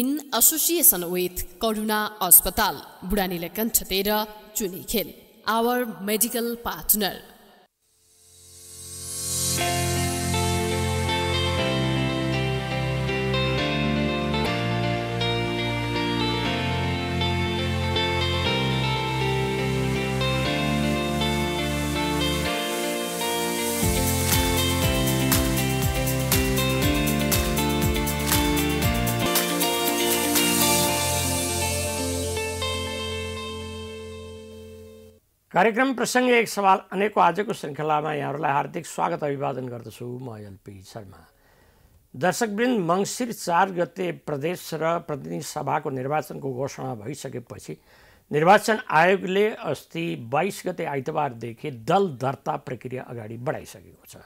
in association with करुणा अस्पताल बुढानीले कण्ठ तेह्र चुनी खेल आवर मेडिकल पार्टनर कार्यक्रम प्रसङ्ग एक सवाल अनेकौँ आजको श्रृङ्खलामा यहाँहरूलाई हार्दिक स्वागत अभिवादन गर्दछु म एलपी शर्मा दर्शकवृन्द मङ्सिर चार गते प्रदेश र प्रतिनिधि सभाको निर्वाचनको घोषणा भइसकेपछि निर्वाचन आयोगले अस्ति बाइस गते आइतबारदेखि दल दर्ता प्रक्रिया अगाडि बढाइसकेको छ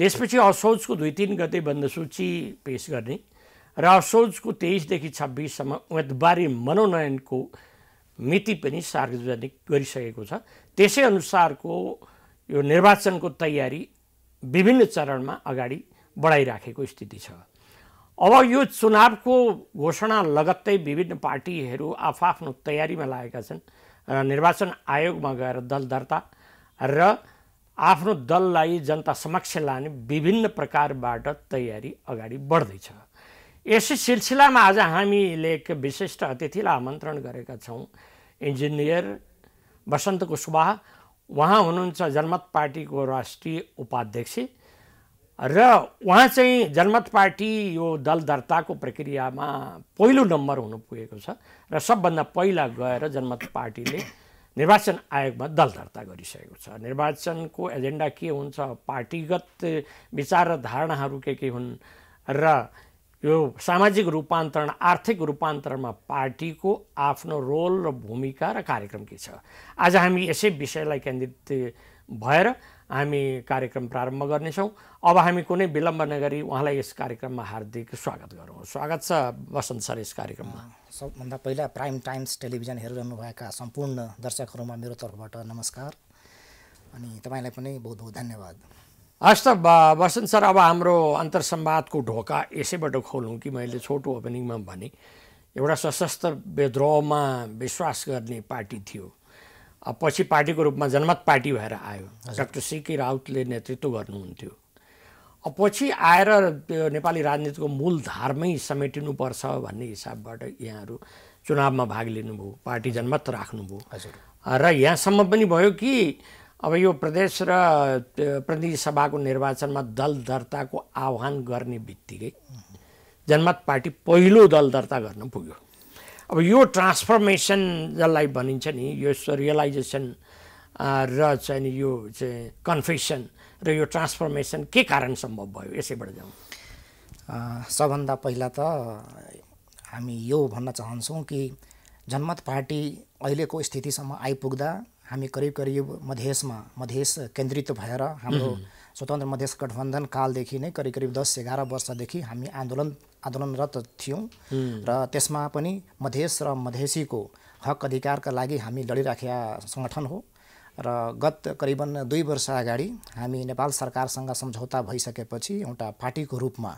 त्यसपछि असोजको दुई तिन गते बन्द सूची पेस गर्ने र असोजको तेइसदेखि छब्बिससम्म उम्मेदवारी मनोनयनको मिति पनि सार्वजनिक गरिसकेको छ त्यसै अनुसारको यो निर्वाचनको तयारी विभिन्न चरणमा अगाडि बढाइराखेको स्थिति छ अब यो चुनावको घोषणा लगत्तै विभिन्न पार्टीहरू आफआफ्नो तयारीमा लागेका छन् र निर्वाचन आयोगमा गएर दल दर्ता र आफ्नो दललाई जनता समक्ष लाने विभिन्न प्रकारबाट तयारी अगाडि बढ्दैछ यसै सिलसिलामा आज हामीले एक विशिष्ट अतिथिलाई आमन्त्रण गरेका छौँ इन्जिनियर वसन्त कुशवाह उहाँ हुनुहुन्छ जनमत पार्टीको राष्ट्रिय उपाध्यक्ष र उहाँ चाहिँ जनमत पार्टी यो दल दर्ताको प्रक्रियामा पहिलो नम्बर हुनु पुगेको छ र सबभन्दा पहिला गएर जनमत पार्टीले निर्वाचन आयोगमा दल दर्ता गरिसकेको छ निर्वाचनको एजेन्डा के हुन्छ पार्टीगत विचार र धारणाहरू के के हुन् र यो सामाजिक रूपान्तरण आर्थिक रूपान्तरणमा पार्टीको आफ्नो रोल र भूमिका र कार्यक्रम के छ आज हामी यसै विषयलाई केन्द्रित भएर हामी कार्यक्रम प्रारम्भ गर्नेछौँ अब हामी कुनै विलम्ब नगरी उहाँलाई यस कार्यक्रममा हार्दिक स्वागत गरौँ स्वागत छ वसन्त सर यस कार्यक्रममा सबभन्दा पहिला प्राइम टाइम्स टेलिभिजन हेरिरहनुभएका सम्पूर्ण दर्शकहरूमा मेरो तर्फबाट नमस्कार अनि तपाईँलाई पनि बहुत बहुत धन्यवाद हस् त वसन्त सर अब हाम्रो अन्तरसम्वादको ढोका यसैबाट खोलौँ कि मैले छोटो ओपनिङमा भने एउटा सशस्त्र विद्रोहमा विश्वास गर्ने पार्टी थियो पछि पार्टीको रूपमा जनमत पार्टी भएर आयो डाक्टर सिके राउतले नेतृत्व गर्नुहुन्थ्यो अब पछि आएर त्यो नेपाली राजनीतिको मूलधारमै समेटिनुपर्छ भन्ने हिसाबबाट यहाँहरू चुनावमा भाग लिनुभयो पार्टी जनमत राख्नुभयो र यहाँसम्म पनि भयो कि अब यो प्रदेश र प्रतिनिधि सभाको निर्वाचनमा दल दर्ताको आह्वान गर्ने बित्तिकै जनमत पार्टी पहिलो दल दर्ता गर्न पुग्यो अब यो ट्रान्सफर्मेसन जसलाई भनिन्छ नि यो रियलाइजेसन र चाहिँ नि यो चाहिँ कन्फेसन र यो ट्रान्सफर्मेसन के कारण सम्भव भयो यसैबाट जाउँ सबभन्दा पहिला त हामी यो भन्न चाहन्छौँ कि जनमत पार्टी अहिलेको स्थितिसम्म आइपुग्दा हामी करिब करिब मधेसमा मधेस केन्द्रित भएर हाम्रो स्वतन्त्र मधेस गठबन्धन कालदेखि नै करिब करिब दस एघार वर्षदेखि हामी आन्दोलन आन्दोलनरत थियौँ र त्यसमा पनि मधेस र मधेसीको हक अधिकारका लागि हामी लडिराखेका सङ्गठन हो र गत करिबन दुई वर्ष अगाडि हामी नेपाल सरकारसँग सम्झौता भइसकेपछि एउटा पार्टीको रूपमा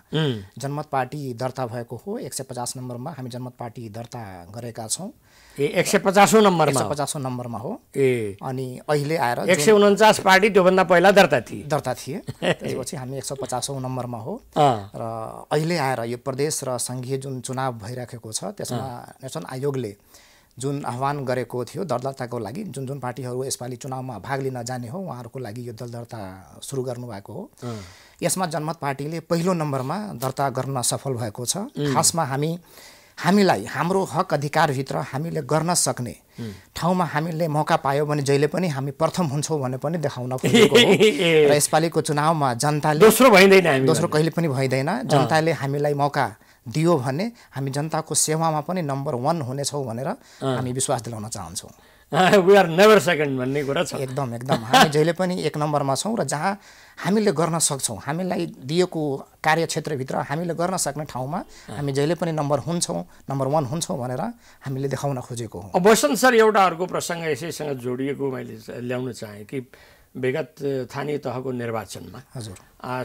जनमत पार्टी दर्ता भएको हो एक सय पचास नम्बरमा हामी जनमत पार्टी दर्ता गरेका छौँ ए एक सय पचासौँ नम्बरमा पचासौँ नम्बरमा हो ए अनि अहिले आएर एक सय उन्चास पार्टी त्योभन्दा पहिला दर्ता थिए दर्ता थिए त्यसपछि हामी एक सय पचासौँ नम्बरमा हो र अहिले आएर यो प्रदेश र सङ्घीय जुन चुनाव भइराखेको छ त्यसमा निर्वाचन आयोगले जुन आह्वान गरेको थियो दल दर्ताको लागि जुन जुन पार्टीहरू यसपालि चुनावमा भाग लिन जाने हो उहाँहरूको लागि यो दल दर्ता सुरु गर्नुभएको हो यसमा जनमत पार्टीले पहिलो नम्बरमा दर्ता गर्न सफल भएको छ खासमा हामी हामीलाई हाम्रो हक अधिकारभित्र हामीले गर्न सक्ने ठाउँमा हामीले मौका पायो भने जहिले पनि हामी प्रथम हुन्छौँ भने पनि देखाउन खोजेको र यसपालिको चुनावमा जनताले दोस्रो भइँदैन दोस्रो कहिले पनि भइँदैन जनताले हामीलाई मौका दियो भने हामी जनताको सेवामा पनि नम्बर वान हुनेछौँ भनेर हामी विश्वास दिलाउन चाहन्छौँ वी आर नेभर सेकेन्ड भन्ने कुरा छ एकदम एकदम हामी जहिले पनि एक नम्बरमा छौँ र जहाँ हामीले गर्न सक्छौँ हामीलाई दिएको कार्यक्षेत्रभित्र हामीले गर्न सक्ने ठाउँमा हामी जहिले पनि नम्बर हुन्छौँ नम्बर वान हुन्छौँ भनेर हामीले देखाउन खोजेको हो अब वसन्त सर एउटा अर्को प्रसङ्ग यसैसँग जोडिएको मैले ल्याउन चाहेँ कि विगत स्थानीय तहको निर्वाचनमा हजुर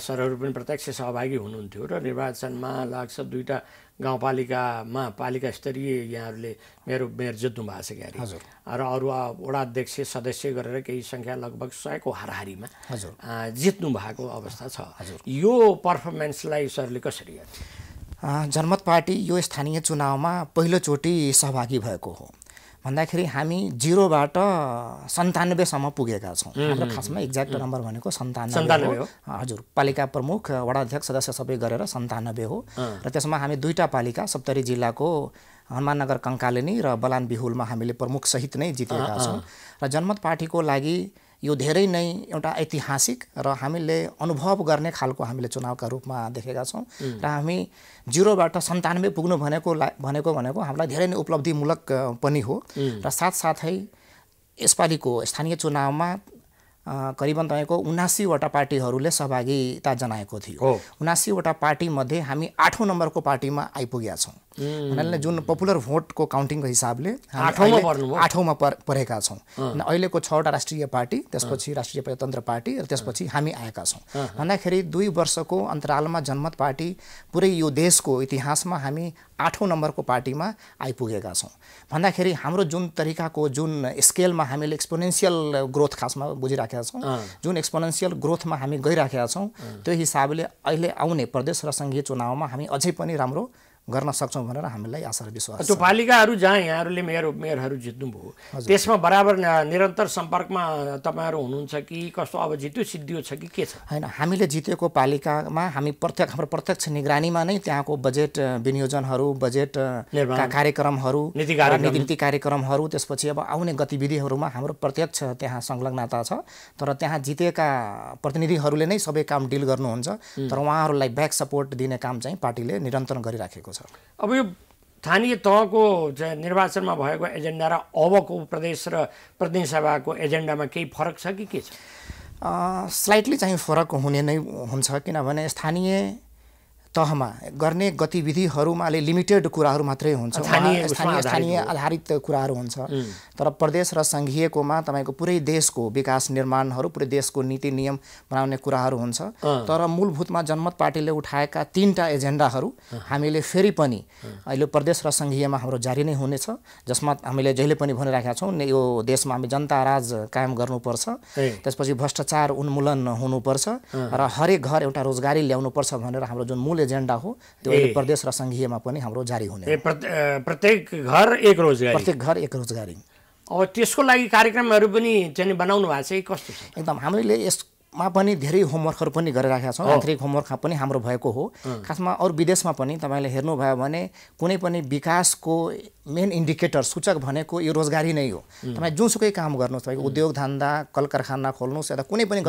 सरहरू पनि प्रत्यक्ष सहभागी हुनुहुन्थ्यो र निर्वाचनमा लाग्छ दुईवटा गाउँपालिकामा पालिका स्तरीय यहाँहरूले मेरो मेयर जित्नु भएको छ क्यारे र अरू वडा अध्यक्ष सदस्य गरेर केही सङ्ख्या लगभग सयको हाराहारीमा जित्नु भएको अवस्था छ हजुर यो पर्फर्मेन्सलाई सरले कसरी हेर्छ जनमत पार्टी यो स्थानीय चुनावमा पहिलोचोटि सहभागी भएको हो भन्दाखेरि हामी जिरोबाट सन्तानब्बेसम्म पुगेका छौँ हाम्रो खासमा एक्ज्याक्ट नम्बर भनेको सन्तानब्बे हो हजुर पालिका प्रमुख वडा अध्यक्ष सदस्य सबै गरेर सन्तानब्बे हो र त्यसमा हामी दुईवटा पालिका सप्तरी जिल्लाको हनुमाननगर कङ्कालिनी र बलान बिहुलमा हामीले प्रमुखसहित नै जितेका छौँ र जनमत पार्टीको लागि यो धेरै नै एउटा ऐतिहासिक र हामीले अनुभव गर्ने खालको हामीले चुनावका रूपमा देखेका छौँ र हामी जिरोबाट सन्तानब्बे पुग्नु भनेको भनेको भनेको हामीलाई धेरै नै उपलब्धिमूलक पनि हो र साथसाथै यसपालिको स्थानीय चुनावमा करिबन तपाईँको उनासीवटा पार्टीहरूले सहभागिता जनाएको थियो उनासीवटा पार्टीमध्ये हामी आठौँ नम्बरको पार्टीमा आइपुगेका छौँ हुनाले जुन पपुलर भोटको काउन्टिङको हिसाबले आठौँमा परेका छौँ अहिलेको छवटा राष्ट्रिय पार्टी त्यसपछि राष्ट्रिय प्रजातन्त्र पार्टी र त्यसपछि हामी आएका छौँ भन्दाखेरि दुई वर्षको अन्तरालमा जनमत पार्टी पुरै यो देशको इतिहासमा हामी आठौँ नम्बरको पार्टीमा आइपुगेका छौँ भन्दाखेरि हाम्रो जुन तरिकाको जुन स्केलमा हामीले एक्सपोनेन्सियल ग्रोथ खासमा बुझिराखेका गइराखेका छौँ जुन एक्सपोनेन्सियल ग्रोथमा हामी गइराखेका छौँ त्यो हिसाबले अहिले आउने प्रदेश र सङ्घीय चुनावमा हामी अझै पनि राम्रो गर्न सक्छौँ भनेर हामीलाई आशा र विश्वास त्यो पालिकाहरू जहाँ यहाँहरूले मेयर मेयरहरू जित्नुभयो त्यसमा बराबर निरन्तर सम्पर्कमा तपाईँहरू हुनुहुन्छ कि कस्तो अब जित्यो सिद्धियो छ कि के छ होइन हामीले जितेको पालिकामा हामी प्रत्यक्ष हाम्रो प्रत्यक्ष निगरानीमा नै त्यहाँको बजेट विनियोजनहरू बजेट कार्यक्रमहरू नीति कार्यक्रमहरू त्यसपछि अब आउने गतिविधिहरूमा हाम्रो प्रत्यक्ष त्यहाँ संलग्नता छ तर त्यहाँ जितेका प्रतिनिधिहरूले नै सबै काम डिल गर्नुहुन्छ तर उहाँहरूलाई ब्याक सपोर्ट दिने काम चाहिँ पार्टीले निरन्तर गरिराखेको छ छ अब यो स्थानीय तहको निर्वाचनमा भएको एजेन्डा र अबको प्रदेश र सभाको एजेन्डामा केही फरक छ कि के छ स्लाइटली चाहिँ फरक हुने नै हुन्छ किनभने स्थानीय तहमा गर्ने गतिविधिहरूमा अलि लिमिटेड कुराहरू मात्रै हुन्छ स्थानीय स्थानीय आधारित कुराहरू हुन्छ तर प्रदेश र सङ्घीयकोमा तपाईँको पुरै देशको विकास निर्माणहरू पुरै देशको नीति नियम बनाउने कुराहरू हुन्छ तर मूलभूतमा जनमत पार्टीले उठाएका तिनवटा एजेन्डाहरू हामीले फेरि पनि अहिले प्रदेश र सङ्घीयमा हाम्रो जारी नै हुनेछ जसमा हामीले जहिले पनि भनिराखेका छौँ यो देशमा हामी जनता राज कायम गर्नुपर्छ त्यसपछि भ्रष्टाचार उन्मूलन हुनुपर्छ र हरेक घर एउटा रोजगारी ल्याउनुपर्छ भनेर हाम्रो जुन मूल एजेन्डा हो त्यो प्रदेश र सङ्घीयमा पनि हाम्रो जारी हुने प्रत्येक घर एक रोजगारी प्रत्येक घर एक रोजगारी अब त्यसको लागि कार्यक्रमहरू पनि चाहिँ बनाउनु भएको छ कस्तो एकदम हामीले यस मा पनि धेरै होमवर्कहरू पनि गरिराखेका छौँ आन्तरिक होमवर्क पनि हाम्रो भएको हो खासमा अरू विदेशमा पनि तपाईँले हेर्नुभयो भने कुनै पनि विकासको मेन इन्डिकेटर सूचक भनेको यो रोजगारी नै हो तपाईँ जुनसुकै काम गर्नुहोस् तपाईँको उद्योग धन्दा कल कारखाना खोल्नुहोस् या त कुनै पनि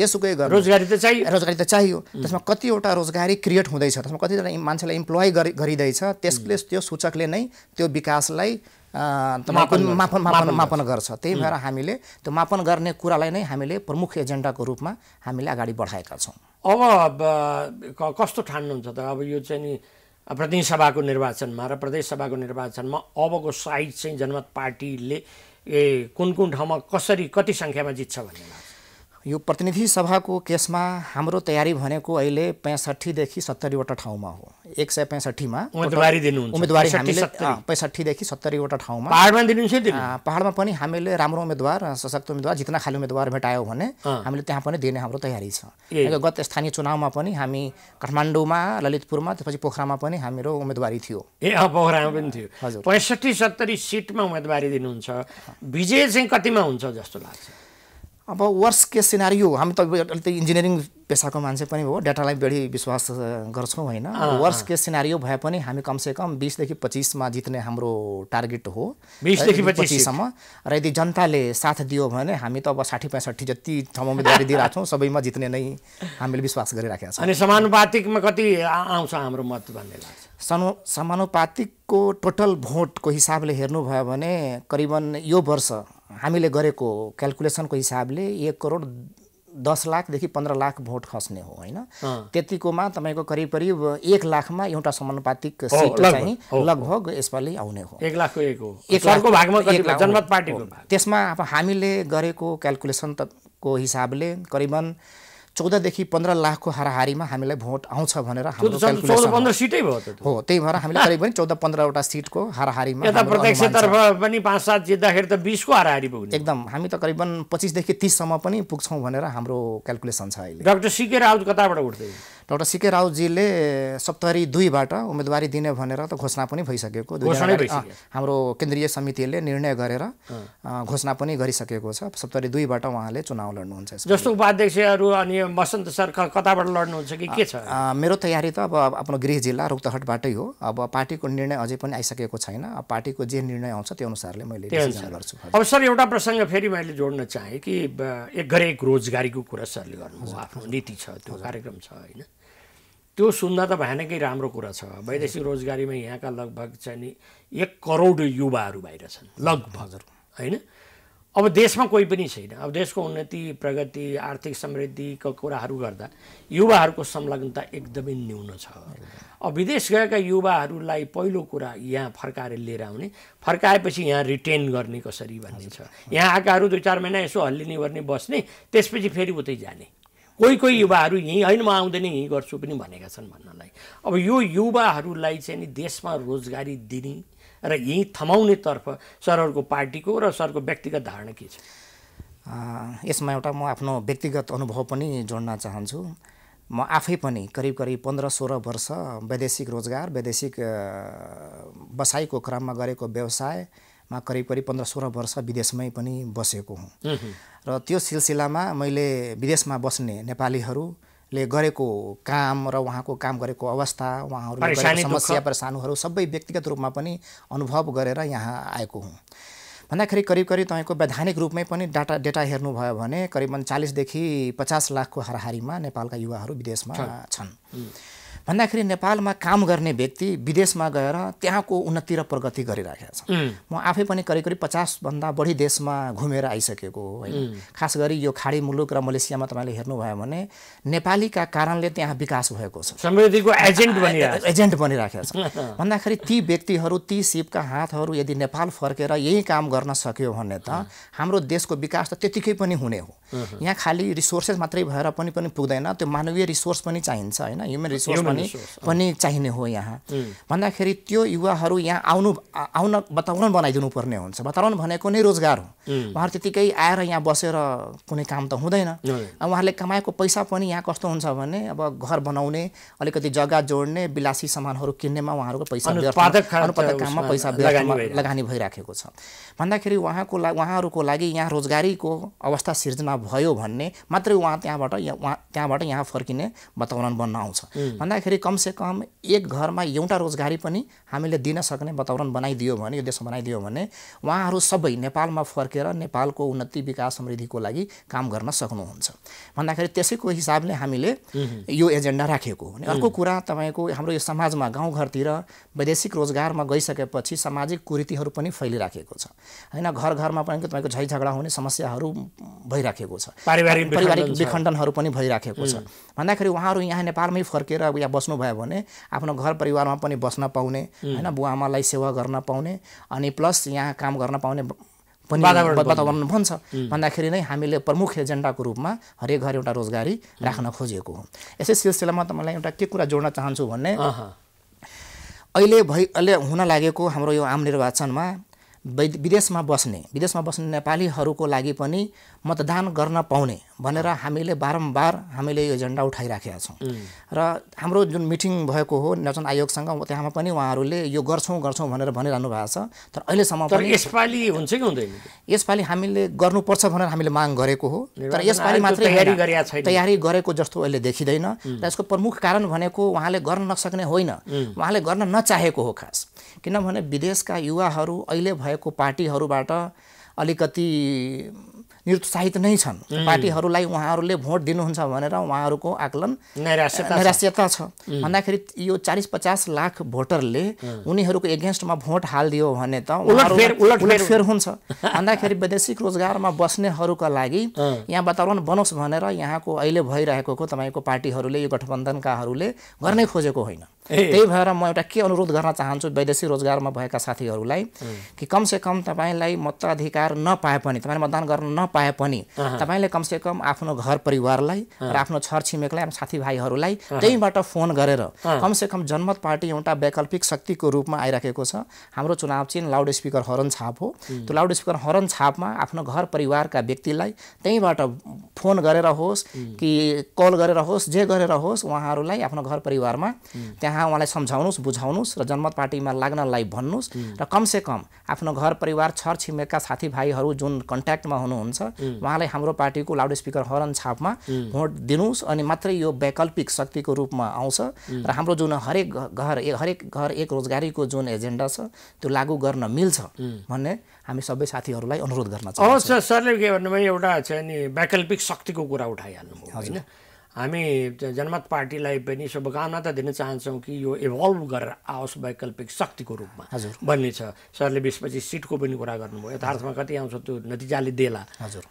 जेसुकै गर्नु रोजगारी त चाहियो रोजगारी त चाहियो त्यसमा कतिवटा रोजगारी क्रिएट हुँदैछ त्यसमा कतिजना मान्छेलाई इम्प्लोय गरिँदैछ त्यसले त्यो सूचकले नै त्यो विकासलाई त मापन मापन मापन मापन गर्छ त्यही भएर हामीले त्यो मापन गर्ने कुरालाई नै हामीले प्रमुख एजेन्डाको रूपमा हामीले अगाडि बढाएका छौँ अब कस्तो ठान्नुहुन्छ त अब यो चाहिँ नि प्रतिनिधिसभाको सभाको निर्वाचनमा र प्रदेश सभाको निर्वाचनमा अबको साइड चाहिँ जनमत पार्टीले ए कुन कुन ठाउँमा कसरी कति सङ्ख्यामा जित्छ भन्ने यो प्रतिनिधि सभाको केसमा हाम्रो तयारी भनेको अहिले पैँसठीदेखि सत्तरीवटा ठाउँमा हो एक सय पैँसठीमा उम्मेदवारी उम्मेदवारी हामीले पैँसठीदेखि सत्तरीवटा ठाउँमा पाहाडमा दिनुहुन्छ पाहाडमा पनि हामीले राम्रो उम्मेदवार सशक्त उम्मेदवार जितना खाली उम्मेदवार भेटायो भने हामीले त्यहाँ पनि दिने हाम्रो तयारी छ गत स्थानीय चुनावमा पनि हामी काठमाडौँमा ललितपुरमा त्यसपछि पोखरामा पनि हाम्रो उम्मेदवारी थियो ए पोखरामा पनि थियो हजुर पैँसठी सत्तरी सिटमा उम्मेदवारी दिनुहुन्छ विजय चाहिँ कतिमा हुन्छ जस्तो लाग्छ अब वर्स केस सिनारी हामी त अलिकति इन्जिनियरिङ पेसाको मान्छे पनि हो डाटालाई बढी विश्वास गर्छौँ होइन वर्स केस सिनारियो भए पनि हामी कमसेकम बिसदेखि पच्चिसमा जित्ने हाम्रो टार्गेट हो बिसदेखि पच्चिससम्म र यदि जनताले साथ दियो भने हामी त अब साठी पैँसठी जति ठाउँमा उम्मेदवारी दिइरहेको छौँ सबैमा जित्ने नै हामीले विश्वास गरिराखेका छौँ अनि समानुपातिकमा कति आउँछ हाम्रो मत भन्ने लाग्छ समानुपातिकको टोटल भोटको हिसाबले हेर्नुभयो भने करिबन यो वर्ष हामीले गरेको क्यालकुलेसनको हिसाबले एक करोड दस लाखदेखि पन्ध्र लाख भोट खस्ने हो होइन त्यतिकोमा तपाईँको करिब करिब एक लाखमा एउटा समानुपातिक सिट चाहिँ लगभग यसपालि आउने हो एक लाखको एक हो एक लाखको भागमा जनमत पार्टीको त्यसमा अब हामीले गरेको क्यालकुलेसन को हिसाबले करिबन चौधदेखि पन्ध्र लाखको हाराहारीमा हामीलाई भोट आउँछ भनेर सिटै भयो हो त्यही भएर हामीले करिब पनि चौध पन्ध्रवटा सिटको हाराहारीमा एकदम हामी त करिबन पच्चिसदेखि तिससम्म पनि पुग्छौँ भनेर हाम्रो क्यालकुलेसन छ अहिले डाक्टर सिके राउत कताबाट उठ्दै डाक्टर सिके राउतजीले सप्तरी दुईबाट उम्मेदवारी दिने भनेर त घोषणा पनि भइसकेको हाम्रो केन्द्रीय समितिले निर्णय गरेर घोषणा पनि गरिसकेको छ सप्तरी दुईबाट उहाँले चुनाव लड्नुहुन्छ जस्तो उपाध्यक्षहरू अनि वसन्त सरकार कताबाट लड्नुहुन्छ कि के छ मेरो तयारी त अब आफ्नो गृह जिल्ला रुक्तहटबाटै हो अब पार्टीको निर्णय अझै पनि आइसकेको छैन पार्टीको जे निर्णय आउँछ त्यो अनुसारले मैले गर्छु अब सर एउटा प्रसङ्ग फेरि मैले जोड्न चाहेँ कि एक एक रोजगारीको कुरा सरले गर्नु आफ्नो नीति छ त्यो कार्यक्रम छ होइन त्यो सुन्दा त भएनकै राम्रो कुरा छ वैदेशिक रोजगारीमा यहाँका लगभग चाहिँ नि एक करोड युवाहरू बाहिर छन् लगभग होइन अब देशमा कोही पनि छैन अब देशको उन्नति प्रगति आर्थिक समृद्धिको कुराहरू गर्दा युवाहरूको संलग्नता एकदमै न्यून छ अब विदेश गएका युवाहरूलाई पहिलो कुरा यहाँ फर्काएर लिएर आउने फर्काएपछि यहाँ रिटेन गर्ने कसरी भन्ने छ यहाँ आएकाहरू दुई चार महिना यसो हल्लिने गर्ने बस्ने त्यसपछि फेरि उतै जाने कोही कोही युवाहरू यहीँ होइन म आउँदैन यहीँ गर्छु पनि भनेका छन् भन्नलाई अब यो युवाहरूलाई चाहिँ नि देशमा रोजगारी दिने र यहीँ थमाउनेतर्फ सरहरूको पार्टीको र सरको व्यक्तिगत धारणा के छ यसमा एउटा म आफ्नो व्यक्तिगत अनुभव पनि जोड्न चाहन्छु म आफै पनि करिब करिब पन्ध्र सोह्र वर्ष वैदेशिक रोजगार वैदेशिक बसाइको क्रममा गरेको व्यवसाय मा करिब करिब पन्ध्र सोह्र वर्ष विदेशमै पनि बसेको हुँ र त्यो सिलसिलामा मैले विदेशमा बस्ने नेपालीहरूले गरेको काम र उहाँको काम गरेको अवस्था उहाँहरू समस्या परेसानुहरू सबै व्यक्तिगत रूपमा पनि अनुभव गरेर यहाँ आएको हुँ भन्दाखेरि करिब करिब तपाईँको वैधानिक रूपमै पनि डाटा डेटा हेर्नुभयो भने करिबन चालिसदेखि पचास लाखको हाराहारीमा नेपालका युवाहरू विदेशमा छन् भन्दाखेरि नेपालमा काम गर्ने व्यक्ति विदेशमा गएर त्यहाँको उन्नति र प्रगति गरिराखेका छ म आफै पनि करिब करिब पचासभन्दा बढी देशमा घुमेर आइसकेको हो होइन खास गरी यो खाडी मुलुक र मलेसियामा तपाईँले हेर्नुभयो भने नेपालीका कारणले त्यहाँ विकास भएको छ समृद्धिको एजेन्ट बनिरहेको एजेन्ट बनिराखेको छ भन्दाखेरि ती व्यक्तिहरू ती सिपका हातहरू यदि नेपाल फर्केर यही काम गर्न सक्यो भने त हाम्रो देशको विकास त त्यतिकै पनि हुने हो यहाँ खालि रिसोर्सेस मात्रै भएर पनि पनि पुग्दैन त्यो मानवीय रिसोर्स पनि चाहिन्छ होइन ह्युमन रिसोर्स पनि पनि चाहिने हो यहाँ भन्दाखेरि त्यो युवाहरू यहाँ आउनु आउन वातावरण बनाइदिनु पर्ने हुन्छ वातावरण भनेको नै रोजगार हो उहाँहरू त्यतिकै आएर यहाँ बसेर कुनै काम त हुँदैन उहाँहरूले कमाएको पैसा पनि यहाँ कस्तो हुन्छ भने अब घर बनाउने अलिकति जग्गा जोड्ने विलासी सामानहरू किन्नेमा उहाँहरूको पैसा काममा पैसा लगानी भइराखेको छ भन्दाखेरि उहाँको ला उहाँहरूको लागि यहाँ रोजगारीको अवस्था सिर्जना भयो भन्ने मात्रै उहाँ त्यहाँबाट त्यहाँबाट यहाँ फर्किने वातावरण बन्न आउँछ भन्दाखेरि गर्दाखेरि कमसेकम एक घरमा एउटा रोजगारी पनि हामीले दिन सक्ने वातावरण बनाइदियो भने यो देश बनाइदियो भने उहाँहरू सबै नेपालमा फर्केर नेपालको उन्नति विकास समृद्धिको लागि काम गर्न सक्नुहुन्छ भन्दाखेरि त्यसैको हिसाबले हामीले यो एजेन्डा राखेको हो अर्को कुरा तपाईँको हाम्रो यो समाजमा गाउँघरतिर वैदेशिक रोजगारमा गइसकेपछि सामाजिक कुरीतिहरू पनि फैलिराखेको छ होइन घर घरमा पनि तपाईँको झै झगडा हुने समस्याहरू भइराखेको छ पारिवारिक पारिवारिक विखण्डनहरू पनि भइराखेको छ भन्दाखेरि उहाँहरू यहाँ नेपालमै फर्केर या बस्नुभयो भने आफ्नो घर परिवारमा पनि बस्न पाउने होइन बुवा आमालाई सेवा गर्न पाउने अनि प्लस यहाँ काम गर्न पाउने पनि वातावरण भन्छ भन्दाखेरि नै हामीले प्रमुख एजेन्डाको रूपमा हरेक घर एउटा रोजगारी राख्न खोजेको हो यसै सिलसिलामा तपाईँलाई एउटा के कुरा जोड्न चाहन्छु भन्ने अहिले भइ अहिले हुन लागेको हाम्रो यो आम निर्वाचनमा विदेशमा बस्ने विदेशमा बस्ने नेपालीहरूको लागि पनि मतदान गर्न पाउने भनेर हामीले बारम्बार हामीले यो एजेन्डा उठाइराखेका छौँ र हाम्रो जुन मिटिङ भएको हो निर्वाचन आयोगसँग त्यहाँमा पनि उहाँहरूले यो गर्छौँ गर्छौँ भनेर भनिरहनु भएको छ तर अहिलेसम्म यसपालि हुन्छ कि हुँदैन यसपालि हामीले गर्नुपर्छ भनेर हामीले माग गरेको हो तर यसपालि मात्रै तयारी गरेको जस्तो अहिले देखिँदैन र यसको प्रमुख कारण भनेको उहाँले गर्न नसक्ने होइन उहाँले गर्न नचाहेको हो खास किनभने विदेशका युवाहरू अहिले भए भएको पार्टीहरूबाट अलिकति निरुत्साहित नै छन् पार्टीहरूलाई उहाँहरूले भोट दिनुहुन्छ भनेर उहाँहरूको आकलन निराश्यता छ भन्दाखेरि यो चालिस पचास लाख भोटरले उनीहरूको एगेन्स्टमा भोट हालिदियो भने त फेर हुन्छ भन्दाखेरि वैदेशिक रोजगारमा बस्नेहरूका लागि यहाँ वातावरण बनोस् भनेर यहाँको अहिले भइरहेको तपाईँको पार्टीहरूले यो गठबन्धनकाहरूले गर्नै खोजेको होइन त्यही भएर म एउटा के अनुरोध गर्न चाहन्छु वैदेशिक रोजगारमा भएका साथीहरूलाई कि कमसे कम तपाईँलाई मताधिकार नपाए पनि तपाईँले मतदान गर्न नपाए पनि तपाईँले कमसेकम आफ्नो घर परिवारलाई र आफ्नो छर छिमेकलाई आफ्नो साथीभाइहरूलाई त्यहीँबाट फोन गरेर कमसेकम जनमत पार्टी एउटा वैकल्पिक शक्तिको रूपमा आइराखेको छ हाम्रो चुनाव चिन्ह लाउड स्पिकर हरन छाप हो त्यो लाउड स्पिकर हरन छापमा आफ्नो घर परिवारका व्यक्तिलाई त्यहीँबाट फोन गरेर होस् कि कल गरेर होस् जे गरेर होस् उहाँहरूलाई आफ्नो घर परिवारमा त्यहाँ उहाँलाई सम्झाउनुहोस् बुझाउनुहोस् र जनमत पार्टीमा लाग्नलाई भन्नुहोस् र कमसेकम आफ्नो घर परिवार छर छिमेकका साथीभाइहरू जुन कन्ट्याक्टमा हुनुहुन्छ उहाँलाई हाम्रो पार्टीको लाउड स्पिकर हरन छापमा भोट दिनुहोस् अनि मात्रै यो वैकल्पिक शक्तिको रूपमा आउँछ र हाम्रो जुन हरेक घर हरेक घर एक रोजगारीको जुन एजेन्डा छ त्यो लागू गर्न मिल्छ भन्ने हामी सबै साथीहरूलाई अनुरोध गर्न चाहन्छौँ हवस् सरले के भन्नुभयो एउटा चाहिँ नि वैकल्पिक शक्तिको कुरा उठाइहाल्नु होइन हामी जनमत पार्टीलाई पनि शुभकामना त दिन चाहन्छौँ कि यो इभल्भ गरेर आओस् वैकल्पिक शक्तिको रूपमा हजुर भन्ने छ सरले बिस पच्चिस सिटको पनि कुरा गर्नुभयो यथार्थमा कति आउँछ त्यो नतिजाले देला हजुर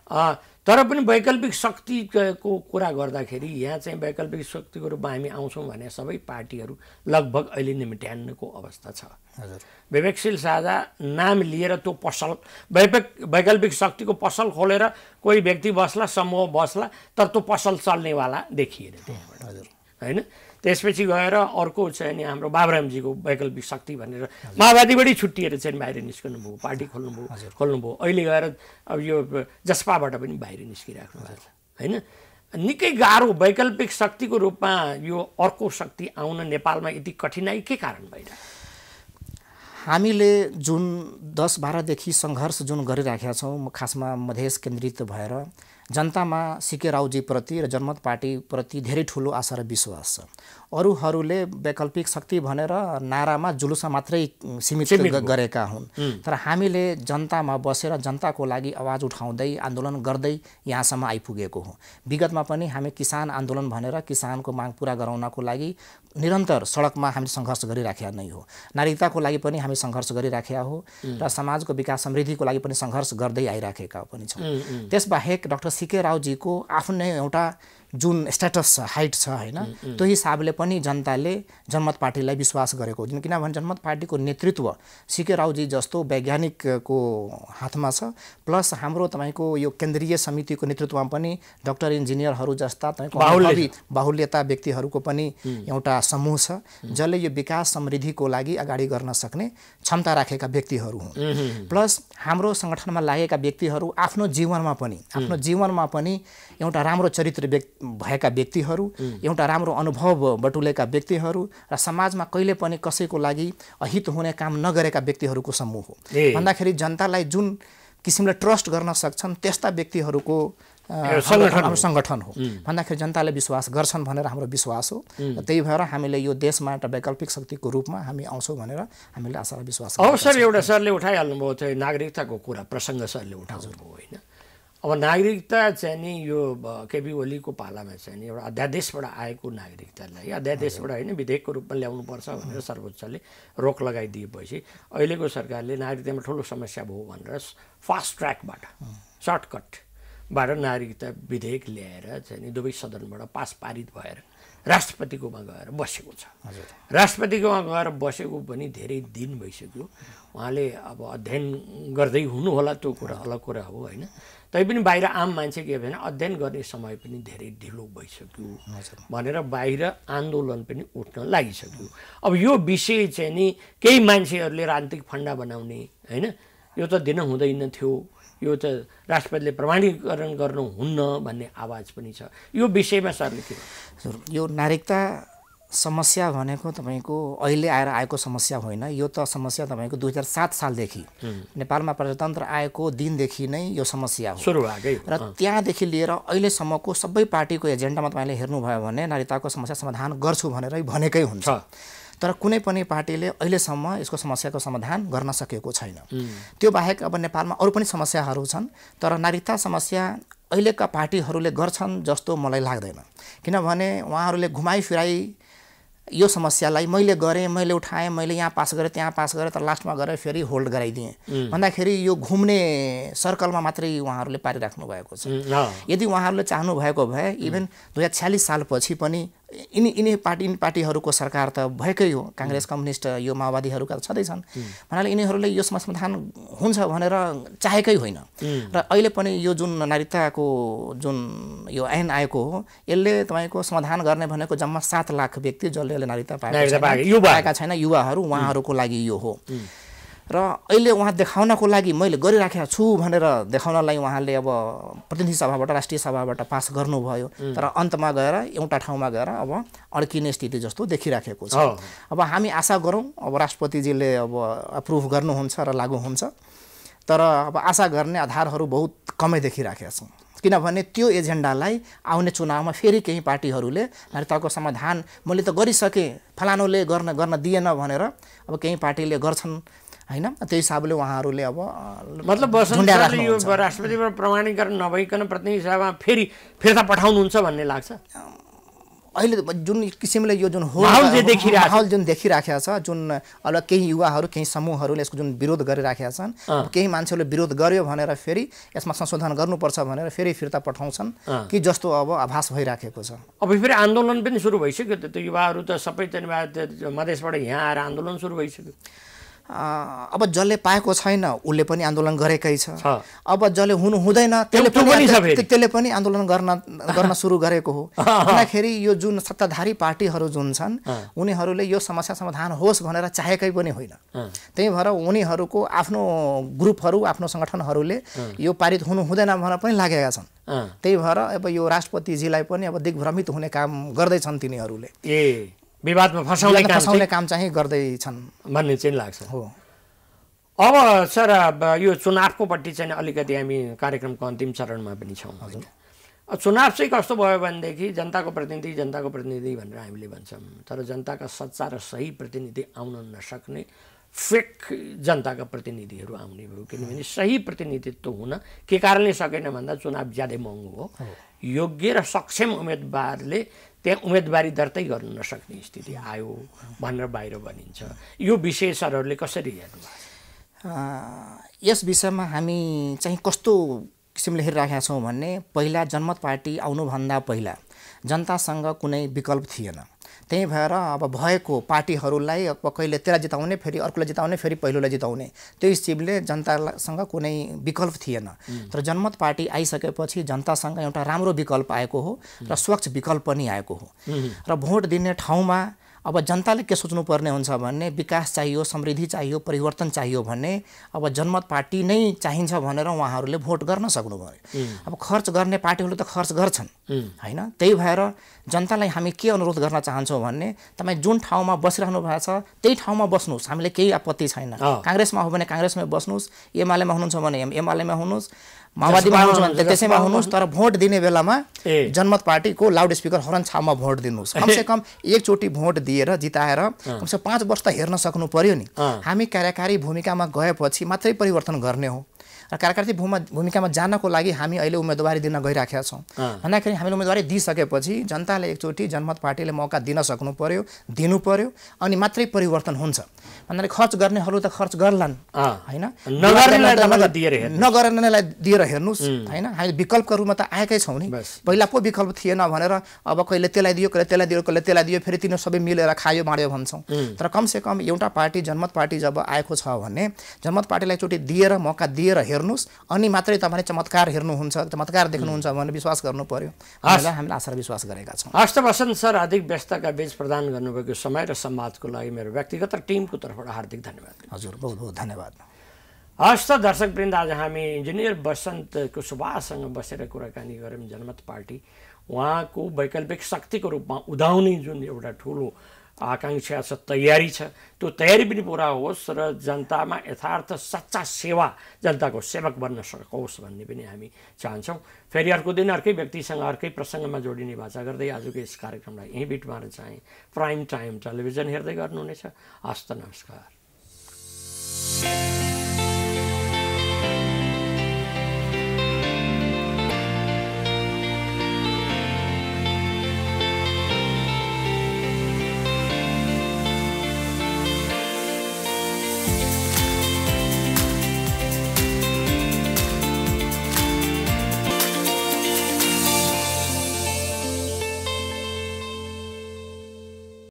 तर पनि वैकल्पिक शक्तिको कुरा गर्दाखेरि यहाँ चाहिँ वैकल्पिक शक्तिको रूपमा हामी आउँछौँ भने सबै पार्टीहरू लगभग अहिले निम्ट्यान्नको अवस्था छ हजुर विवेकशील साझा नाम लिएर त्यो पसल वैपक वैकल्पिक शक्तिको पसल खोलेर कोही व्यक्ति बस्ला समूह बस्ला तर त्यो पसल चल्नेवाला देखिएन त्यहाँबाट हजुर होइन त्यसपछि गएर अर्को चाहिँ नि हाम्रो बाबुरामजीको वैकल्पिक शक्ति भनेर माओवादीबाटै छुट्टिएर चाहिँ बाहिर निस्कनु भयो पार्टी खोल्नुभयो खोल्नुभयो अहिले गएर अब यो जसपाबाट पनि बाहिर निस्किराख्नु भएको छ होइन निकै गाह्रो वैकल्पिक शक्तिको रूपमा यो अर्को शक्ति आउन नेपालमा यति कठिनाइ के कारण भएन हामीले जुन दस बाह्रदेखि सङ्घर्ष जुन गरिराखेका छौँ खासमा मधेस केन्द्रित भएर जनतामा सिके राउजीप्रति र जनमत पार्टीप्रति धेरै ठुलो आशा र विश्वास छ अरूहरूले वैकल्पिक शक्ति भनेर नारामा जुलुसा मात्रै सीमित गरेका हुन् तर हामीले जनतामा बसेर जनताको लागि आवाज उठाउँदै आन्दोलन गर्दै यहाँसम्म आइपुगेको हो विगतमा पनि हामी किसान आन्दोलन भनेर किसानको माग पुरा गराउनको लागि निरन्तर सडकमा हामीले सङ्घर्ष गरिराखेका नै हो नागरिकताको लागि पनि हामी सङ्घर्ष गरिराखेका हो र समाजको विकास समृद्धिको लागि पनि सङ्घर्ष गर्दै आइराखेका पनि छौँ त्यसबाहेक डाक्टर सिके रावजीको आफ्नै एउटा जुन स्ट्याटस छ हाइट छ होइन त्यो हिसाबले पनि जनताले जनमत पार्टीलाई विश्वास गरेको हुँदैन किनभने जनमत पार्टीको नेतृत्व सिके रावजी जस्तो वैज्ञानिकको हातमा छ प्लस हाम्रो तपाईँको यो केन्द्रीय समितिको नेतृत्वमा पनि डक्टर इन्जिनियरहरू जस्ता तपाईँको बाहुल्य बाहुल्यता व्यक्तिहरूको पनि एउटा समूह छ जसले यो विकास समृद्धिको लागि अगाडि गर्न सक्ने क्षमता राखेका व्यक्तिहरू हुन् प्लस हाम्रो सङ्गठनमा लागेका व्यक्तिहरू आफ्नो जीवनमा पनि आफ्नो जीवनमा पनि एउटा राम्रो चरित्र व्यक्ति भएका व्यक्तिहरू एउटा राम्रो अनुभव बटुलेका व्यक्तिहरू र समाजमा कहिले पनि कसैको लागि अहित हुने काम नगरेका व्यक्तिहरूको समूह हो भन्दाखेरि जनतालाई जुन किसिमले ट्रस्ट गर्न सक्छन् त्यस्ता व्यक्तिहरूको सङ्गठन सङ्गठन हो भन्दाखेरि जनताले विश्वास गर्छन् भनेर हाम्रो विश्वास हो त्यही भएर हामीले यो देशमा एउटा वैकल्पिक शक्तिको रूपमा हामी आउँछौँ भनेर हामीले आशा र विश्वास सर एउटा सरले उठाइहाल्नुभयो नागरिकताको कुरा प्रसङ्ग सरले उठाउनुभयो होइन अब नागरिकता चाहिँ नि यो केपी ओलीको पालामा चाहिँ नि एउटा अध्यादेशबाट आएको नागरिकतालाई अध्यादेशबाट होइन विधेयकको रूपमा ल्याउनुपर्छ भनेर सर्वोच्चले रोक लगाइदिएपछि अहिलेको सरकारले नागरिकतामा ठुलो समस्या भयो भनेर फास्ट ट्र्याकबाट सर्टकटबाट नागरिकता विधेयक ल्याएर चाहिँ नि दुवै सदनबाट पास पारित भएर राष्ट्रपतिकोमा गएर बसेको छ राष्ट्रपतिकोमा गएर बसेको पनि धेरै दिन भइसक्यो उहाँले अब अध्ययन गर्दै हुनुहोला त्यो कुरा अलग कुरा हो होइन तैपनि बाहिर आम मान्छे के भएन अध्ययन गर्ने समय पनि धेरै ढिलो भइसक्यो भनेर बाहिर आन्दोलन पनि उठ्न लागिसक्यो अब यो विषय चाहिँ नि केही मान्छेहरूले राजनीतिक फन्डा बनाउने होइन यो त दिन हुँदैन थियो यो त राष्ट्रपतिले प्रमाणीकरण गर्नुहुन्न भन्ने आवाज पनि छ यो विषयमा सरले के यो नागरिकता समस्या भनेको तपाईँको अहिले आएर आएको समस्या होइन यो त समस्या तपाईँको दुई हजार सात सालदेखि नेपालमा प्रजातन्त्र आएको दिनदेखि नै यो समस्या हो सुरुवातै र त्यहाँदेखि लिएर अहिलेसम्मको सबै पार्टीको एजेन्डामा तपाईँले हेर्नुभयो भने नागरिकताको समस्या समाधान गर्छु भनेरै भनेकै हुन्छ तर कुनै पनि पार्टीले अहिलेसम्म यसको समस्याको समाधान गर्न सकेको छैन त्यो बाहेक अब नेपालमा अरू पनि समस्याहरू छन् तर नागरिकता समस्या अहिलेका पार्टीहरूले गर्छन् जस्तो मलाई लाग्दैन किनभने उहाँहरूले घुमाइफिराई यो समस्यालाई मैले गरेँ मैले उठाएँ मैले यहाँ पास गरेँ त्यहाँ पास गरेँ तर लास्टमा गरेँ फेरि होल्ड गराइदिएँ भन्दाखेरि यो घुम्ने सर्कलमा मात्रै उहाँहरूले पारिराख्नु भएको छ यदि उहाँहरूले चाहनु भएको भए इभन दुई हजार छ्यालिस सालपछि पनि यिनी यिनी पार्टी पार्टीहरूको सरकार त भएकै हो काङ्ग्रेस कम्युनिस्ट यो माओवादीहरूका छँदैछन् भन्नाले यिनीहरूले यो समाधान हुन्छ भनेर चाहेकै होइन र अहिले पनि यो जुन नागरिकताको जुन यो ऐन आएको हो यसले तपाईँको समाधान गर्ने भनेको जम्मा सात लाख व्यक्ति जसले अहिले नागरिकता पाएका छैन युवाहरू उहाँहरूको लागि यो हो र अहिले उहाँ देखाउनको लागि मैले गरिराखेको छु भनेर देखाउनलाई उहाँले अब प्रतिनिधि सभाबाट राष्ट्रिय सभाबाट पास गर्नुभयो तर अन्तमा गएर एउटा ठाउँमा गएर अब अड्किने स्थिति जस्तो देखिराखेको छ अब हामी आशा गरौँ अब राष्ट्रपतिजीले अब एप्रुभ गर्नुहुन्छ र लागु हुन्छ तर अब आशा गर्ने आधारहरू बहुत कमै देखिराखेका छौँ किनभने त्यो एजेन्डालाई आउने चुनावमा फेरि केही पार्टीहरूले नागरिकताको समाधान मैले त गरिसकेँ फलानुले गर्न गर्न दिएन भनेर अब केही पार्टीले गर्छन् होइन त्यही हिसाबले उहाँहरूले अब मतलब यो राष्ट्रपतिबाट प्रमाणीकरण नभइकन सभामा फेरि फिर्ता पठाउनुहुन्छ भन्ने लाग्छ अहिले जुन किसिमले यो जुन हो माहौल जुन देखिराखेको छ जुन अब केही युवाहरू केही समूहहरूले यसको जुन विरोध गरिराखेका छन् केही मान्छेहरूले विरोध गर्यो भनेर फेरि यसमा संशोधन गर्नुपर्छ भनेर फेरि फिर्ता पठाउँछन् कि जस्तो अब आभास भइराखेको छ अब फेरि आन्दोलन पनि सुरु भइसक्यो त्यो युवाहरू त सबै त्यहाँनिर मधेसबाट यहाँ आएर आन्दोलन सुरु भइसक्यो अब जसले पाएको छैन उसले पनि आन्दोलन गरेकै छ अब जसले हुनु हुँदैन त्यसले पनि त्यसले पनि आन्दोलन गर्न गर्न सुरु गरेको हो भन्दाखेरि यो जुन सत्ताधारी पार्टीहरू जुन छन् उनीहरूले यो समस्या समाधान होस् भनेर चाहेकै पनि होइन त्यही भएर उनीहरूको आफ्नो ग्रुपहरू आफ्नो सङ्गठनहरूले यो पारित हुनु हुँदैन भनेर पनि लागेका छन् त्यही भएर अब यो राष्ट्रपतिजीलाई पनि अब दिग्भ्रमित हुने काम गर्दैछन् तिनीहरूले ए विवादमा फसाउने फसाउने काम चाहिँ गर्दैछन् भन्ने चाहिँ लाग्छ हो अब सर यो चुनावको पट्टि चाहिँ अलिकति हामी कार्यक्रमको अन्तिम चरणमा पनि छौँ चुनाव चाहिँ कस्तो भयो भनेदेखि जनताको प्रतिनिधि जनताको प्रतिनिधि भनेर हामीले भन्छौँ तर जनताका सच्चा र सही प्रतिनिधि आउन नसक्ने फेक जनताका प्रतिनिधिहरू आउने भयो किनभने सही प्रतिनिधित्व हुन के कारणले सकेन भन्दा चुनाव ज्यादै महँगो हो योग्य र सक्षम उम्मेदवारले त्यहाँ उम्मेदवारी दर्तै गर्न नसक्ने स्थिति आयो भनेर बाहिर भनिन्छ यो विषय सरहरूले कसरी हेर्नुभयो यस विषयमा हामी चाहिँ कस्तो किसिमले हेरिराखेका छौँ भने पहिला जनमत पार्टी आउनुभन्दा पहिला जनतासँग कुनै विकल्प थिएन त्यही भएर अब भएको पार्टीहरूलाई अब कहिले त्यसलाई जिताउने फेरि अर्कोलाई जिताउने फेरि पहिलोलाई जिताउने त्यो हिसिबले जनतासँग कुनै विकल्प थिएन तर जनमत पार्टी आइसकेपछि जनतासँग एउटा राम्रो विकल्प आएको हो र स्वच्छ विकल्प पनि आएको हो र भोट दिने ठाउँमा अब जनताले के सोच्नुपर्ने हुन्छ भने विकास चाहियो समृद्धि चाहियो परिवर्तन चाहियो भने अब जनमत पार्टी नै चाहिन्छ भनेर उहाँहरूले भोट गर्न सक्नुभयो अब खर्च गर्ने पार्टीहरूले त खर्च गर्छन् होइन त्यही भएर जनतालाई हामी के अनुरोध गर्न चाहन्छौँ भने तपाईँ जुन ठाउँमा बसिरहनु भएको छ त्यही ठाउँमा बस्नुहोस् हामीले केही आपत्ति छैन काङ्ग्रेसमा हो भने काङ्ग्रेसमै बस्नुहोस् एमालेमा हुनुहुन्छ भने एमालेमा हुनुहोस् माओवादीमा आउनुहुन्छ भने त्यसैमा हुनुहोस् तर भोट दिने बेलामा जनमत पार्टीको लाउड स्पिकर हरन छामा भोट दिनुहोस् कमसेकम एकचोटि भोट दिएर जिताएर कमसे पाँच वर्ष त हेर्न सक्नु पर्यो नि हामी कार्यकारी भूमिकामा गएपछि मात्रै परिवर्तन गर्ने हो र कार्यकारी भूमा भूमिकामा जानको लागि हामी अहिले उम्मेदवारी दिन गइराखेका छौँ भन्दाखेरि हामीले उम्मेदवारी दिइसकेपछि जनताले एकचोटि जनमत पार्टीले मौका दिन सक्नु पर्यो दिनु पर्यो अनि मात्रै परिवर्तन हुन्छ भन्दाखेरि खर्च गर्नेहरू त खर्च गर्लान् होइन नगर्नेलाई दिएर हेर्नुहोस् होइन हामी विकल्पको रूपमा त आएकै छौँ नि पहिला पो विकल्प थिएन भनेर अब कहिले त्यसलाई दियो कहिले त्यसलाई दियो कहिले त्यसलाई दियो फेरि तिनीहरू सबै मिलेर खायो माड्यो भन्छौँ तर कमसेकम एउटा पार्टी जनमत पार्टी जब आएको छ भने जनमत पार्टीलाई एकचोटि दिएर मौका दिएर हेर्नुहोस् अनि मात्रै तपाईँले चमत्कार हेर्नुहुन्छ चमत्कार देख्नुहुन्छ भनेर विश्वास गर्नु पर्यो हामीलाई हामीले आशा विश्वास गरेका छौँ हस्त वसन्त सर अधिक व्यस्तका बीच प्रदान गर्नुभएको समय र समाजको लागि मेरो व्यक्तिगत र टिमको तर्फबाट हार्दिक धन्यवाद हजुर बहुत बहुत धन्यवाद हस्त दर्शक वृन्द आज हामी इन्जिनियर वसन्तको सुभाषसँग बसेर कुराकानी गऱ्यौँ जनमत पार्टी उहाँको वैकल्पिक शक्तिको रूपमा उदाउने जुन एउटा ठुलो आकाङ्क्षा छ तयारी छ त्यो तयारी पनि पुरा होस् र जनतामा यथार्थ सच्चा सेवा जनताको सेवक बन्न सकोस् भन्ने पनि हामी चाहन्छौँ फेरि अर्को दिन अर्कै व्यक्तिसँग अर्कै प्रसङ्गमा जोडिने बाचा गर्दै आजको यस कार्यक्रमलाई यहीँ बिट मार्न चाहेँ प्राइम टाइम टेलिभिजन हेर्दै गर्नुहुनेछ हस्त नमस्कार